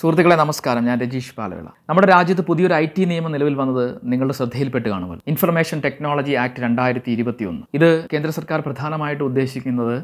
സുഹൃത്തുക്കളെ നമസ്കാരം ഞാൻ രജീഷ് പാലവിള നമ്മുടെ രാജ്യത്ത് പുതിയൊരു ഐ ടി നിയമം നിലവിൽ വന്നത് നിങ്ങളുടെ ശ്രദ്ധയിൽപ്പെട്ട് കാണുമല്ലോ ഇൻഫർമേഷൻ ടെക്നോളജി ആക്ട് രണ്ടായിരത്തി ഇരുപത്തി ഒന്ന് ഇത് കേന്ദ്ര സർക്കാർ പ്രധാനമായിട്ട് ഉദ്ദേശിക്കുന്നത്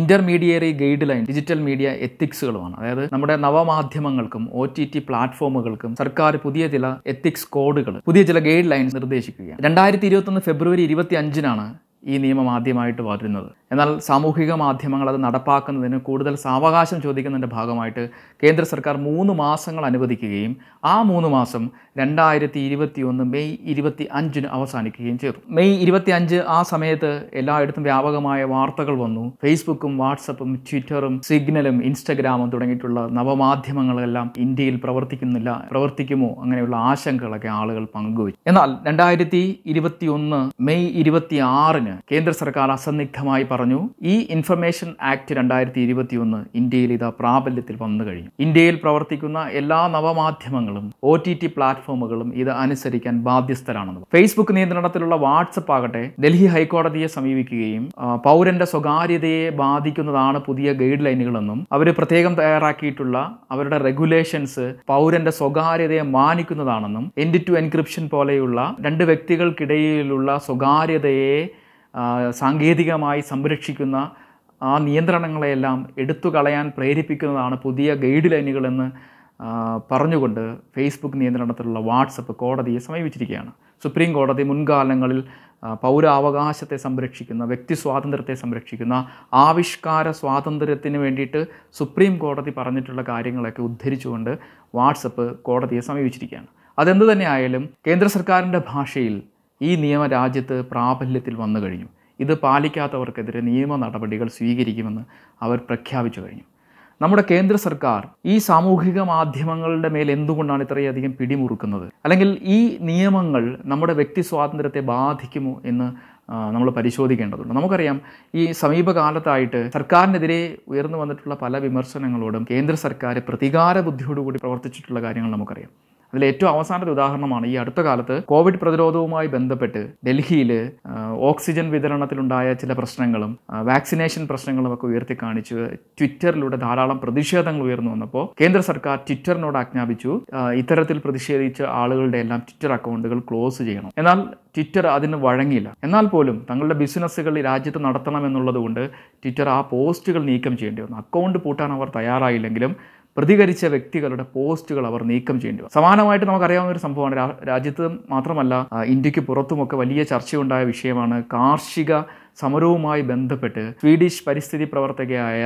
intermediary guideline digital media എത്തിക്സുകളുമാണ് അതായത് നമ്മുടെ നവമാധ്യമങ്ങൾക്കും ഒ ടി ടി പ്ലാറ്റ്ഫോമുകൾക്കും സർക്കാർ പുതിയ ചില എത്തിക്സ് കോഡുകൾ പുതിയ ചില ഗൈഡ് ലൈൻസ് നിർദ്ദേശിക്കുകയാണ് രണ്ടായിരത്തി ഇരുപത്തൊന്ന് ഫെബ്രുവരി ഇരുപത്തി അഞ്ചിനാണ് ഈ നിയമം ആദ്യമായിട്ട് വരുന്നത് എന്നാൽ സാമൂഹിക മാധ്യമങ്ങൾ അത് നടപ്പാക്കുന്നതിന് കൂടുതൽ സാവകാശം ചോദിക്കുന്നതിൻ്റെ ഭാഗമായിട്ട് കേന്ദ്ര സർക്കാർ മൂന്ന് മാസങ്ങൾ അനുവദിക്കുകയും ആ മൂന്ന് മാസം രണ്ടായിരത്തി ഇരുപത്തി ഒന്ന് മെയ് ഇരുപത്തി അഞ്ചിന് അവസാനിക്കുകയും ചെയ്തു മെയ് ഇരുപത്തി അഞ്ച് ആ സമയത്ത് എല്ലായിടത്തും വ്യാപകമായ വാർത്തകൾ വന്നു ഫേസ്ബുക്കും വാട്സപ്പും ട്വിറ്ററും സിഗ്നലും ഇൻസ്റ്റഗ്രാമും തുടങ്ങിയിട്ടുള്ള നവമാധ്യമങ്ങളെല്ലാം ഇന്ത്യയിൽ പ്രവർത്തിക്കുന്നില്ല പ്രവർത്തിക്കുമോ അങ്ങനെയുള്ള ആശങ്കകളൊക്കെ ആളുകൾ പങ്കുവച്ചു എന്നാൽ രണ്ടായിരത്തി മെയ് ഇരുപത്തി ആറിന് കേന്ദ്ര സർക്കാർ അസന്നിഗ്ധമായി പറഞ്ഞു ഈ ഇൻഫർമേഷൻ ആക്ട് രണ്ടായിരത്തി ഒന്ന് ഇന്ത്യയിൽ ഇത് പ്രാബല്യത്തിൽ വന്നു കഴിഞ്ഞു ഇന്ത്യയിൽ പ്രവർത്തിക്കുന്ന എല്ലാ നവമാധ്യമങ്ങളും ഒ ടി ടി പ്ലാറ്റ്ഫോമുകളും ഇത് അനുസരിക്കാൻ ബാധ്യസ്ഥരാണെന്ന് ഫേസ്ബുക്ക് നിയന്ത്രണത്തിലുള്ള വാട്സപ്പ് ആകട്ടെ ഡൽഹി ഹൈക്കോടതിയെ സമീപിക്കുകയും പൗരന്റെ സ്വകാര്യതയെ ബാധിക്കുന്നതാണ് പുതിയ ഗൈഡ് ലൈനുകളെന്നും അവർ പ്രത്യേകം തയ്യാറാക്കിയിട്ടുള്ള അവരുടെ റെഗുലേഷൻസ് പൗരന്റെ സ്വകാര്യതയെ മാനിക്കുന്നതാണെന്നും എൻഡ് ടു എൻക്രിപ്ഷൻ പോലെയുള്ള രണ്ട് വ്യക്തികൾക്കിടയിലുള്ള സ്വകാര്യതയെ സാങ്കേതികമായി സംരക്ഷിക്കുന്ന ആ നിയന്ത്രണങ്ങളെയെല്ലാം എടുത്തു കളയാൻ പ്രേരിപ്പിക്കുന്നതാണ് പുതിയ ഗൈഡ് ലൈനുകളെന്ന് പറഞ്ഞുകൊണ്ട് ഫേസ്ബുക്ക് നിയന്ത്രണത്തിലുള്ള വാട്സപ്പ് കോടതിയെ സമീപിച്ചിരിക്കുകയാണ് സുപ്രീം കോടതി മുൻകാലങ്ങളിൽ പൗരാവകാശത്തെ സംരക്ഷിക്കുന്ന വ്യക്തി സ്വാതന്ത്ര്യത്തെ സംരക്ഷിക്കുന്ന ആവിഷ്കാര സ്വാതന്ത്ര്യത്തിന് വേണ്ടിയിട്ട് സുപ്രീം കോടതി പറഞ്ഞിട്ടുള്ള കാര്യങ്ങളൊക്കെ ഉദ്ധരിച്ചുകൊണ്ട് വാട്സപ്പ് കോടതിയെ സമീപിച്ചിരിക്കുകയാണ് അതെന്ത് തന്നെ ആയാലും കേന്ദ്ര സർക്കാരിൻ്റെ ഭാഷയിൽ ഈ നിയമ രാജ്യത്ത് പ്രാബല്യത്തിൽ വന്നു കഴിഞ്ഞു ഇത് പാലിക്കാത്തവർക്കെതിരെ നിയമ നടപടികൾ സ്വീകരിക്കുമെന്ന് അവർ പ്രഖ്യാപിച്ചു കഴിഞ്ഞു നമ്മുടെ കേന്ദ്ര സർക്കാർ ഈ സാമൂഹിക മാധ്യമങ്ങളുടെ മേൽ എന്തുകൊണ്ടാണ് ഇത്രയധികം പിടിമുറുക്കുന്നത് അല്ലെങ്കിൽ ഈ നിയമങ്ങൾ നമ്മുടെ വ്യക്തി സ്വാതന്ത്ര്യത്തെ ബാധിക്കുമോ എന്ന് നമ്മൾ പരിശോധിക്കേണ്ടതുണ്ട് നമുക്കറിയാം ഈ സമീപകാലത്തായിട്ട് സർക്കാരിനെതിരെ ഉയർന്നു വന്നിട്ടുള്ള പല വിമർശനങ്ങളോടും കേന്ദ്ര സർക്കാർ പ്രതികാര ബുദ്ധിയോടുകൂടി പ്രവർത്തിച്ചിട്ടുള്ള കാര്യങ്ങൾ നമുക്കറിയാം അതിൽ ഏറ്റവും അവസാനത്തെ ഉദാഹരണമാണ് ഈ അടുത്ത കാലത്ത് കോവിഡ് പ്രതിരോധവുമായി ബന്ധപ്പെട്ട് ഡൽഹിയിൽ ഓക്സിജൻ വിതരണത്തിലുണ്ടായ ചില പ്രശ്നങ്ങളും വാക്സിനേഷൻ പ്രശ്നങ്ങളും ഒക്കെ ഉയർത്തി കാണിച്ച് ട്വിറ്ററിലൂടെ ധാരാളം പ്രതിഷേധങ്ങൾ ഉയർന്നു വന്നപ്പോൾ കേന്ദ്ര സർക്കാർ ട്വിറ്ററിനോട് ആജ്ഞാപിച്ചു ഇത്തരത്തിൽ പ്രതിഷേധിച്ച ആളുകളുടെ എല്ലാം ട്വിറ്റർ അക്കൗണ്ടുകൾ ക്ലോസ് ചെയ്യണം എന്നാൽ ട്വിറ്റർ അതിന് വഴങ്ങിയില്ല എന്നാൽ പോലും തങ്ങളുടെ ബിസിനസ്സുകൾ രാജ്യത്ത് നടത്തണമെന്നുള്ളതുകൊണ്ട് ട്വിറ്റർ ആ പോസ്റ്റുകൾ നീക്കം ചെയ്യേണ്ടി വന്നു അക്കൗണ്ട് പൂട്ടാൻ അവർ തയ്യാറായില്ലെങ്കിലും പ്രതികരിച്ച വ്യക്തികളുടെ പോസ്റ്റുകൾ അവർ നീക്കം ചെയ്യേണ്ടി വന്നു സമാനമായിട്ട് നമുക്കറിയാവുന്ന ഒരു സംഭവമാണ് രാജ്യത്ത് മാത്രമല്ല ഇന്ത്യക്ക് പുറത്തുമൊക്കെ വലിയ ചർച്ചയുണ്ടായ വിഷയമാണ് കാർഷിക സമരവുമായി ബന്ധപ്പെട്ട് സ്വീഡിഷ് പരിസ്ഥിതി പ്രവർത്തകയായ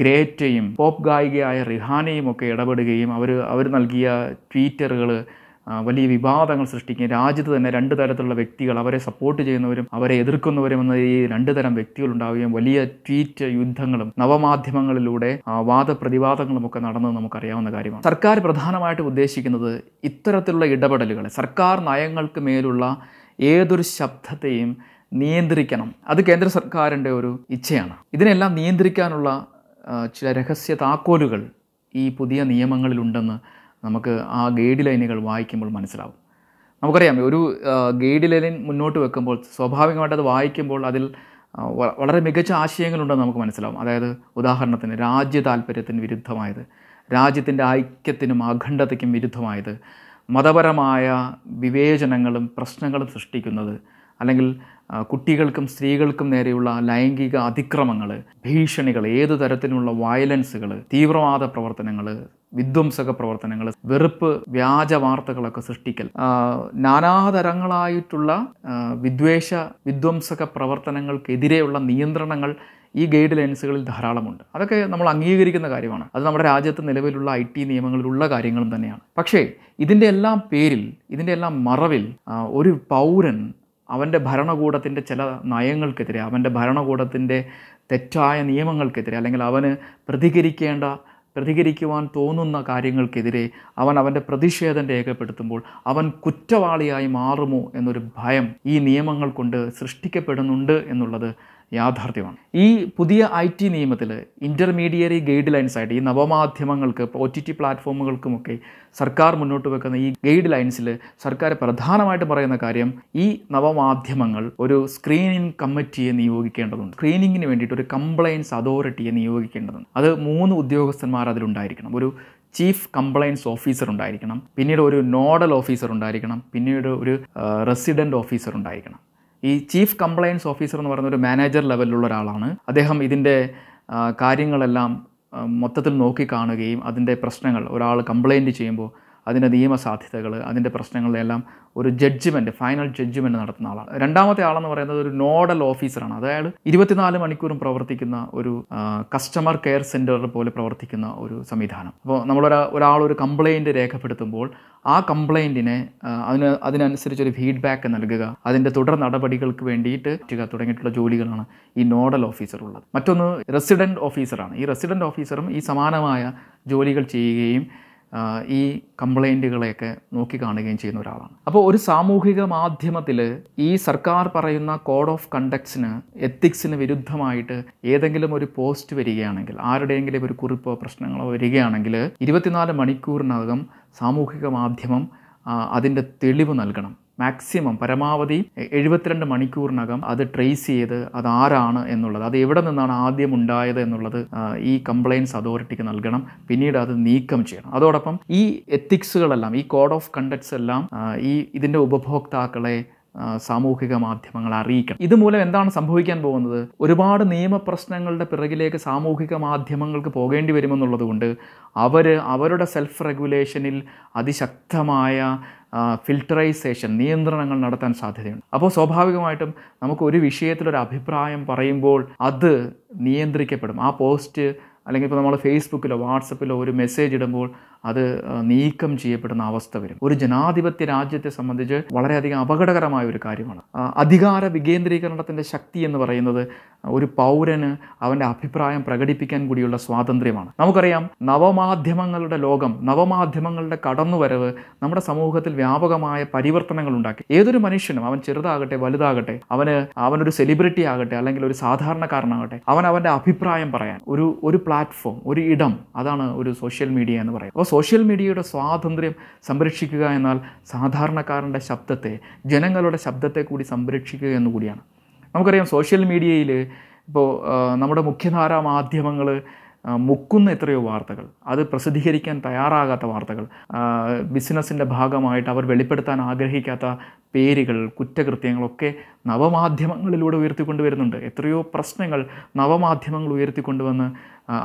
ഗ്രേറ്റയും പോപ്പ് ഗായികയായ റിഹാനയും ഒക്കെ ഇടപെടുകയും അവർ അവർ നൽകിയ ട്വീറ്ററുകൾ വലിയ വിവാദങ്ങൾ സൃഷ്ടിക്കുകയും രാജ്യത്ത് തന്നെ രണ്ട് തരത്തിലുള്ള വ്യക്തികൾ അവരെ സപ്പോർട്ട് ചെയ്യുന്നവരും അവരെ എതിർക്കുന്നവരും എന്ന ഈ രണ്ട് തരം വ്യക്തികൾ ഉണ്ടാവുകയും വലിയ ട്വീറ്റ് യുദ്ധങ്ങളും നവമാധ്യമങ്ങളിലൂടെ വാദപ്രതിവാദങ്ങളും ഒക്കെ നടന്നത് നമുക്കറിയാവുന്ന കാര്യമാണ് സർക്കാർ പ്രധാനമായിട്ട് ഉദ്ദേശിക്കുന്നത് ഇത്തരത്തിലുള്ള ഇടപെടലുകൾ സർക്കാർ നയങ്ങൾക്ക് മേലുള്ള ഏതൊരു ശബ്ദത്തെയും നിയന്ത്രിക്കണം അത് കേന്ദ്ര സർക്കാരിൻ്റെ ഒരു ഇച്ഛയാണ് ഇതിനെല്ലാം നിയന്ത്രിക്കാനുള്ള ചില രഹസ്യ താക്കോലുകൾ ഈ പുതിയ നിയമങ്ങളിലുണ്ടെന്ന് നമുക്ക് ആ ഗൈഡ് ലൈനുകൾ വായിക്കുമ്പോൾ മനസ്സിലാവും നമുക്കറിയാം ഒരു ഗൈഡ് ലൈൻ മുന്നോട്ട് വെക്കുമ്പോൾ സ്വാഭാവികമായിട്ട് അത് വായിക്കുമ്പോൾ അതിൽ വളരെ മികച്ച ആശയങ്ങളുണ്ടെന്ന് നമുക്ക് മനസ്സിലാവും അതായത് ഉദാഹരണത്തിന് രാജ്യ താല്പര്യത്തിന് വിരുദ്ധമായത് രാജ്യത്തിൻ്റെ ഐക്യത്തിനും അഖണ്ഡതയ്ക്കും വിരുദ്ധമായത് മതപരമായ വിവേചനങ്ങളും പ്രശ്നങ്ങളും സൃഷ്ടിക്കുന്നത് അല്ലെങ്കിൽ കുട്ടികൾക്കും സ്ത്രീകൾക്കും നേരെയുള്ള ലൈംഗിക അതിക്രമങ്ങൾ ഭീഷണികൾ ഏതു തരത്തിലുള്ള വയലൻസുകൾ തീവ്രവാദ പ്രവർത്തനങ്ങൾ വിധ്വംസക പ്രവർത്തനങ്ങൾ വെറുപ്പ് വ്യാജ വാർത്തകളൊക്കെ സൃഷ്ടിക്കൽ നാനാതരങ്ങളായിട്ടുള്ള വിദ്വേഷ വിധ്വംസക പ്രവർത്തനങ്ങൾക്കെതിരെയുള്ള നിയന്ത്രണങ്ങൾ ഈ ഗൈഡ് ലൈൻസുകളിൽ ധാരാളമുണ്ട് അതൊക്കെ നമ്മൾ അംഗീകരിക്കുന്ന കാര്യമാണ് അത് നമ്മുടെ രാജ്യത്ത് നിലവിലുള്ള ഐ ടി നിയമങ്ങളിലുള്ള കാര്യങ്ങളും തന്നെയാണ് പക്ഷേ ഇതിൻ്റെ എല്ലാം പേരിൽ ഇതിൻ്റെ എല്ലാം മറവിൽ ഒരു പൗരൻ അവൻ്റെ ഭരണകൂടത്തിൻ്റെ ചില നയങ്ങൾക്കെതിരെ അവൻ്റെ ഭരണകൂടത്തിൻ്റെ തെറ്റായ നിയമങ്ങൾക്കെതിരെ അല്ലെങ്കിൽ അവന് പ്രതികരിക്കേണ്ട പ്രതികരിക്കുവാൻ തോന്നുന്ന കാര്യങ്ങൾക്കെതിരെ അവൻ അവൻ്റെ പ്രതിഷേധം രേഖപ്പെടുത്തുമ്പോൾ അവൻ കുറ്റവാളിയായി മാറുമോ എന്നൊരു ഭയം ഈ നിയമങ്ങൾ കൊണ്ട് സൃഷ്ടിക്കപ്പെടുന്നുണ്ട് എന്നുള്ളത് യാഥാർത്ഥ്യമാണ് ഈ പുതിയ ഐ ടി നിയമത്തിൽ ഇൻ്റർമീഡിയറി ഗൈഡ് ലൈൻസായിട്ട് ഈ നവമാധ്യമങ്ങൾക്ക് ഒ ടി ടി പ്ലാറ്റ്ഫോമുകൾക്കുമൊക്കെ സർക്കാർ മുന്നോട്ട് വെക്കുന്ന ഈ ഗൈഡ് ലൈൻസിൽ സർക്കാർ പ്രധാനമായിട്ട് പറയുന്ന കാര്യം ഈ നവമാധ്യമങ്ങൾ ഒരു സ്ക്രീനിങ് കമ്മിറ്റിയെ നിയോഗിക്കേണ്ടതുണ്ട് സ്ക്രീനിങ്ങിന് വേണ്ടിയിട്ട് ഒരു കംപ്ലയൻസ് അതോറിറ്റിയെ നിയോഗിക്കേണ്ടതുണ്ട് അത് മൂന്ന് ഉദ്യോഗസ്ഥന്മാർ അതിലുണ്ടായിരിക്കണം ഒരു ചീഫ് കംപ്ലയൻസ് ഓഫീസർ ഉണ്ടായിരിക്കണം പിന്നീട് ഒരു നോഡൽ ഓഫീസർ ഉണ്ടായിരിക്കണം പിന്നീട് ഒരു റെസിഡൻറ്റ് ഓഫീസർ ഉണ്ടായിരിക്കണം ഈ ചീഫ് കംപ്ലയൻസ് ഓഫീസർ എന്ന് പറയുന്ന ഒരു മാനേജർ ലെവലിലുള്ള ഒരാളാണ് അദ്ദേഹം ഇതിൻ്റെ കാര്യങ്ങളെല്ലാം മൊത്തത്തിൽ നോക്കിക്കാണുകയും അതിൻ്റെ പ്രശ്നങ്ങൾ ഒരാൾ കംപ്ലയിൻറ്റ് ചെയ്യുമ്പോൾ അതിൻ്റെ നിയമസാധ്യതകൾ അതിൻ്റെ പ്രശ്നങ്ങളെല്ലാം ഒരു ജഡ്ജ്മെൻറ്റ് ഫൈനൽ ജഡ്ജ്മെൻറ്റ് നടത്തുന്ന ആളാണ് രണ്ടാമത്തെ ആളെന്ന് പറയുന്നത് ഒരു നോഡൽ ഓഫീസറാണ് അതായത് ഇരുപത്തിനാല് മണിക്കൂറും പ്രവർത്തിക്കുന്ന ഒരു കസ്റ്റമർ കെയർ സെൻറ്റർ പോലെ പ്രവർത്തിക്കുന്ന ഒരു സംവിധാനം അപ്പോൾ നമ്മളൊരു ഒരാൾ ഒരു കംപ്ലയിൻറ്റ് രേഖപ്പെടുത്തുമ്പോൾ ആ കംപ്ലയിൻറ്റിനെ അതിന് അതിനനുസരിച്ചൊരു ഫീഡ്ബാക്ക് നൽകുക അതിൻ്റെ തുടർ നടപടികൾക്ക് വേണ്ടിയിട്ട് തുടങ്ങിയിട്ടുള്ള ജോലികളാണ് ഈ നോഡൽ ഓഫീസർ ഉള്ളത് മറ്റൊന്ന് റെസിഡൻറ്റ് ഓഫീസറാണ് ഈ റെസിഡൻറ്റ് ഓഫീസറും ഈ സമാനമായ ജോലികൾ ചെയ്യുകയും ഈ കംപ്ലൈൻറ്റുകളെയൊക്കെ നോക്കിക്കാണുകയും ചെയ്യുന്ന ഒരാളാണ് അപ്പോൾ ഒരു സാമൂഹിക മാധ്യമത്തിൽ ഈ സർക്കാർ പറയുന്ന കോഡ് ഓഫ് കണ്ടക്ട്സിന് എത്തിക്സിന് വിരുദ്ധമായിട്ട് ഏതെങ്കിലും ഒരു പോസ്റ്റ് വരികയാണെങ്കിൽ ആരുടെയെങ്കിലും ഒരു കുറിപ്പോ പ്രശ്നങ്ങളോ വരികയാണെങ്കിൽ ഇരുപത്തിനാല് മണിക്കൂറിനകം സാമൂഹിക മാധ്യമം അതിൻ്റെ തെളിവ് നൽകണം മാക്സിമം പരമാവധി എഴുപത്തിരണ്ട് മണിക്കൂറിനകം അത് ട്രേസ് ചെയ്ത് അത് ആരാണ് എന്നുള്ളത് അത് എവിടെ നിന്നാണ് ആദ്യം ഉണ്ടായത് എന്നുള്ളത് ഈ കംപ്ലയിൻസ് അതോറിറ്റിക്ക് നൽകണം പിന്നീട് അത് നീക്കം ചെയ്യണം അതോടൊപ്പം ഈ എത്തിക്സുകളെല്ലാം ഈ കോഡ് ഓഫ് കണ്ടക്ട്സ് എല്ലാം ഈ ഇതിൻ്റെ ഉപഭോക്താക്കളെ സാമൂഹിക മാധ്യമങ്ങൾ അറിയിക്കണം ഇതുമൂലം എന്താണ് സംഭവിക്കാൻ പോകുന്നത് ഒരുപാട് നിയമപ്രശ്നങ്ങളുടെ പിറകിലേക്ക് സാമൂഹിക മാധ്യമങ്ങൾക്ക് പോകേണ്ടി വരുമെന്നുള്ളതുകൊണ്ട് അവർ അവരുടെ സെൽഫ് റെഗുലേഷനിൽ അതിശക്തമായ ഫിൽട്ടറൈസേഷൻ നിയന്ത്രണങ്ങൾ നടത്താൻ സാധ്യതയുണ്ട് അപ്പോൾ സ്വാഭാവികമായിട്ടും നമുക്ക് ഒരു വിഷയത്തിലൊരു അഭിപ്രായം പറയുമ്പോൾ അത് നിയന്ത്രിക്കപ്പെടും ആ പോസ്റ്റ് അല്ലെങ്കിൽ ഇപ്പോൾ നമ്മൾ ഫേസ്ബുക്കിലോ വാട്സപ്പിലോ ഒരു മെസ്സേജ് ഇടുമ്പോൾ അത് നീക്കം ചെയ്യപ്പെടുന്ന അവസ്ഥ വരും ഒരു ജനാധിപത്യ രാജ്യത്തെ സംബന്ധിച്ച് വളരെയധികം അപകടകരമായ ഒരു കാര്യമാണ് അധികാര വികേന്ദ്രീകരണത്തിൻ്റെ ശക്തി എന്ന് പറയുന്നത് ഒരു പൗരന് അവൻ്റെ അഭിപ്രായം പ്രകടിപ്പിക്കാൻ കൂടിയുള്ള സ്വാതന്ത്ര്യമാണ് നമുക്കറിയാം നവമാധ്യമങ്ങളുടെ ലോകം നവമാധ്യമങ്ങളുടെ കടന്നുവരവ് നമ്മുടെ സമൂഹത്തിൽ വ്യാപകമായ പരിവർത്തനങ്ങൾ ഉണ്ടാക്കി ഏതൊരു മനുഷ്യനും അവൻ ചെറുതാകട്ടെ വലുതാകട്ടെ അവന് അവനൊരു സെലിബ്രിറ്റി ആകട്ടെ അല്ലെങ്കിൽ ഒരു സാധാരണക്കാരനാകട്ടെ അവൻ അവൻ്റെ അഭിപ്രായം പറയാൻ ഒരു ഒരു പ്ലാറ്റ്ഫോം ഒരു ഇടം അതാണ് ഒരു സോഷ്യൽ മീഡിയ എന്ന് പറയുന്നത് സോഷ്യൽ മീഡിയയുടെ സ്വാതന്ത്ര്യം സംരക്ഷിക്കുക എന്നാൽ സാധാരണക്കാരൻ്റെ ശബ്ദത്തെ ജനങ്ങളുടെ ശബ്ദത്തെ കൂടി സംരക്ഷിക്കുക എന്നുകൂടിയാണ് നമുക്കറിയാം സോഷ്യൽ മീഡിയയിൽ ഇപ്പോൾ നമ്മുടെ മുഖ്യധാര മാധ്യമങ്ങൾ മുക്കുന്ന എത്രയോ വാർത്തകൾ അത് പ്രസിദ്ധീകരിക്കാൻ തയ്യാറാകാത്ത വാർത്തകൾ ബിസിനസ്സിൻ്റെ ഭാഗമായിട്ട് അവർ വെളിപ്പെടുത്താൻ ആഗ്രഹിക്കാത്ത പേരുകൾ കുറ്റകൃത്യങ്ങളൊക്കെ നവമാധ്യമങ്ങളിലൂടെ ഉയർത്തിക്കൊണ്ടുവരുന്നുണ്ട് എത്രയോ പ്രശ്നങ്ങൾ നവമാധ്യമങ്ങൾ ഉയർത്തിക്കൊണ്ടുവന്ന്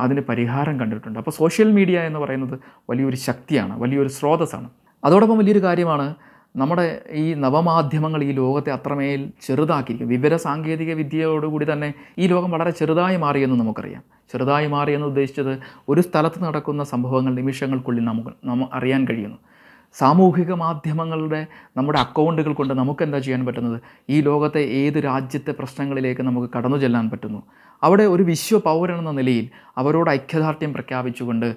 അതിന് പരിഹാരം കണ്ടിട്ടുണ്ട് അപ്പോൾ സോഷ്യൽ മീഡിയ എന്ന് പറയുന്നത് വലിയൊരു ശക്തിയാണ് വലിയൊരു സ്രോതസ്സാണ് അതോടൊപ്പം വലിയൊരു കാര്യമാണ് നമ്മുടെ ഈ നവമാധ്യമങ്ങൾ ഈ ലോകത്തെ അത്രമേൽ ചെറുതാക്കിയിരിക്കും വിവര സാങ്കേതിക വിദ്യയോടുകൂടി തന്നെ ഈ ലോകം വളരെ ചെറുതായി മാറിയെന്ന് നമുക്കറിയാം ചെറുതായി മാറിയെന്ന് ഉദ്ദേശിച്ചത് ഒരു സ്ഥലത്ത് നടക്കുന്ന സംഭവങ്ങൾ നിമിഷങ്ങൾക്കുള്ളിൽ നമുക്ക് നമ്മൾ അറിയാൻ കഴിയുന്നു സാമൂഹിക മാധ്യമങ്ങളുടെ നമ്മുടെ അക്കൗണ്ടുകൾ കൊണ്ട് നമുക്ക് എന്താ ചെയ്യാൻ പറ്റുന്നത് ഈ ലോകത്തെ ഏത് രാജ്യത്തെ പ്രശ്നങ്ങളിലേക്ക് നമുക്ക് കടന്നു ചെല്ലാൻ പറ്റുന്നു അവിടെ ഒരു വിശ്വ നിലയിൽ അവരോട് ഐക്യദാർഢ്യം പ്രഖ്യാപിച്ചുകൊണ്ട്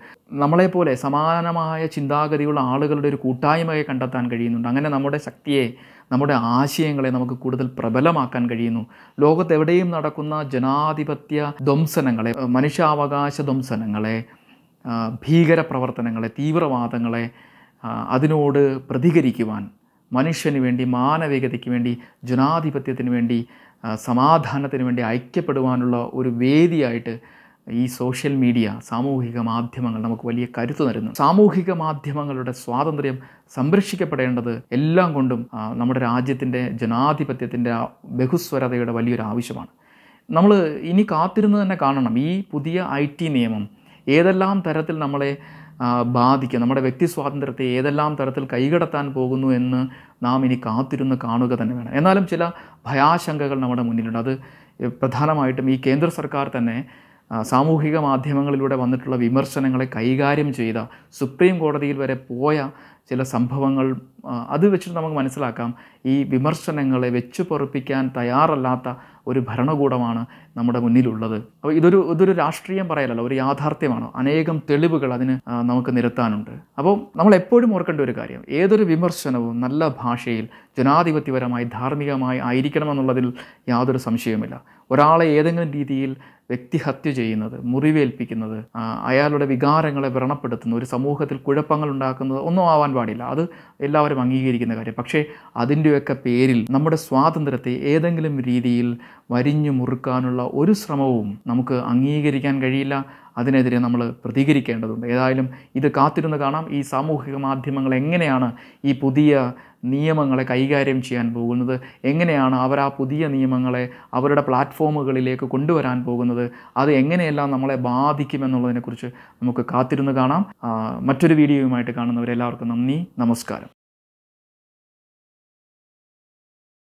നമ്മളെപ്പോലെ സമാനമായ ചിന്താഗതിയുള്ള ആളുകളുടെ ഒരു കൂട്ടായ്മയെ കണ്ടെത്താൻ കഴിയുന്നുണ്ട് അങ്ങനെ നമ്മുടെ ശക്തിയെ നമ്മുടെ ആശയങ്ങളെ നമുക്ക് കൂടുതൽ പ്രബലമാക്കാൻ കഴിയുന്നു ലോകത്തെവിടെയും നടക്കുന്ന ജനാധിപത്യ ധ്വംസനങ്ങളെ മനുഷ്യാവകാശ ധ്വംസനങ്ങളെ ഭീകര പ്രവർത്തനങ്ങളെ തീവ്രവാദങ്ങളെ അതിനോട് പ്രതികരിക്കുവാൻ മനുഷ്യന് വേണ്ടി മാനവികതയ്ക്ക് വേണ്ടി ജനാധിപത്യത്തിന് വേണ്ടി സമാധാനത്തിന് വേണ്ടി ഐക്യപ്പെടുവാനുള്ള ഒരു വേദിയായിട്ട് ഈ സോഷ്യൽ മീഡിയ സാമൂഹിക മാധ്യമങ്ങൾ നമുക്ക് വലിയ കരുത്ത് തരുന്നു സാമൂഹിക മാധ്യമങ്ങളുടെ സ്വാതന്ത്ര്യം സംരക്ഷിക്കപ്പെടേണ്ടത് എല്ലാം കൊണ്ടും നമ്മുടെ രാജ്യത്തിൻ്റെ ജനാധിപത്യത്തിൻ്റെ ബഹുസ്വരതയുടെ വലിയൊരു ആവശ്യമാണ് നമ്മൾ ഇനി കാത്തിരുന്ന് തന്നെ കാണണം ഈ പുതിയ ഐ നിയമം ഏതെല്ലാം തരത്തിൽ നമ്മളെ ബാധിക്കുക നമ്മുടെ വ്യക്തി സ്വാതന്ത്ര്യത്തെ ഏതെല്ലാം തരത്തിൽ കൈകടത്താൻ പോകുന്നു എന്ന് നാം ഇനി കാത്തിരുന്ന് കാണുക തന്നെ വേണം എന്നാലും ചില ഭയാശങ്കകൾ നമ്മുടെ മുന്നിലുണ്ട് അത് പ്രധാനമായിട്ടും ഈ കേന്ദ്ര സർക്കാർ തന്നെ സാമൂഹിക മാധ്യമങ്ങളിലൂടെ വന്നിട്ടുള്ള വിമർശനങ്ങളെ കൈകാര്യം ചെയ്ത സുപ്രീം കോടതിയിൽ വരെ പോയ ചില സംഭവങ്ങൾ അത് വെച്ചിട്ട് നമുക്ക് മനസ്സിലാക്കാം ഈ വിമർശനങ്ങളെ വെച്ചു പൊറപ്പിക്കാൻ തയ്യാറല്ലാത്ത ഒരു ഭരണകൂടമാണ് നമ്മുടെ മുന്നിലുള്ളത് അപ്പോൾ ഇതൊരു ഇതൊരു രാഷ്ട്രീയം പറയലല്ല ഒരു യാഥാർത്ഥ്യമാണ് അനേകം തെളിവുകൾ അതിന് നമുക്ക് നിരത്താനുണ്ട് അപ്പോൾ നമ്മൾ എപ്പോഴും ഓർക്കേണ്ട ഒരു കാര്യം ഏതൊരു വിമർശനവും നല്ല ഭാഷയിൽ ജനാധിപത്യപരമായി ധാർമ്മികമായി ആയിരിക്കണമെന്നുള്ളതിൽ യാതൊരു സംശയവുമില്ല ഒരാളെ ഏതെങ്കിലും രീതിയിൽ വ്യക്തിഹത്യ ചെയ്യുന്നത് മുറിവേൽപ്പിക്കുന്നത് അയാളുടെ വികാരങ്ങളെ വ്രണപ്പെടുത്തുന്ന ഒരു സമൂഹത്തിൽ കുഴപ്പങ്ങൾ ഉണ്ടാക്കുന്നത് ഒന്നും ആവാൻ പാടില്ല അത് എല്ലാവരും അംഗീകരിക്കുന്ന കാര്യം പക്ഷേ അതിൻ്റെയൊക്കെ പേരിൽ നമ്മുടെ സ്വാതന്ത്ര്യത്തെ ഏതെങ്കിലും രീതിയിൽ വരിഞ്ഞു മുറുക്കാനുള്ള ഒരു ശ്രമവും നമുക്ക് അംഗീകരിക്കാൻ കഴിയില്ല അതിനെതിരെ നമ്മൾ പ്രതികരിക്കേണ്ടതുണ്ട് ഏതായാലും ഇത് കാത്തിരുന്ന് കാണാം ഈ സാമൂഹിക മാധ്യമങ്ങൾ എങ്ങനെയാണ് ഈ പുതിയ നിയമങ്ങളെ കൈകാര്യം ചെയ്യാൻ പോകുന്നത് എങ്ങനെയാണ് അവർ ആ പുതിയ നിയമങ്ങളെ അവരുടെ പ്ലാറ്റ്ഫോമുകളിലേക്ക് കൊണ്ടുവരാൻ പോകുന്നത് ചെയ്യുന്നത് അത് എങ്ങനെയെല്ലാം നമ്മളെ ബാധിക്കുമെന്നുള്ളതിനെക്കുറിച്ച് നമുക്ക് കാത്തിരുന്ന് കാണാം മറ്റൊരു വീഡിയോയുമായിട്ട് കാണുന്നവരെല്ലാവർക്കും നന്ദി നമസ്കാരം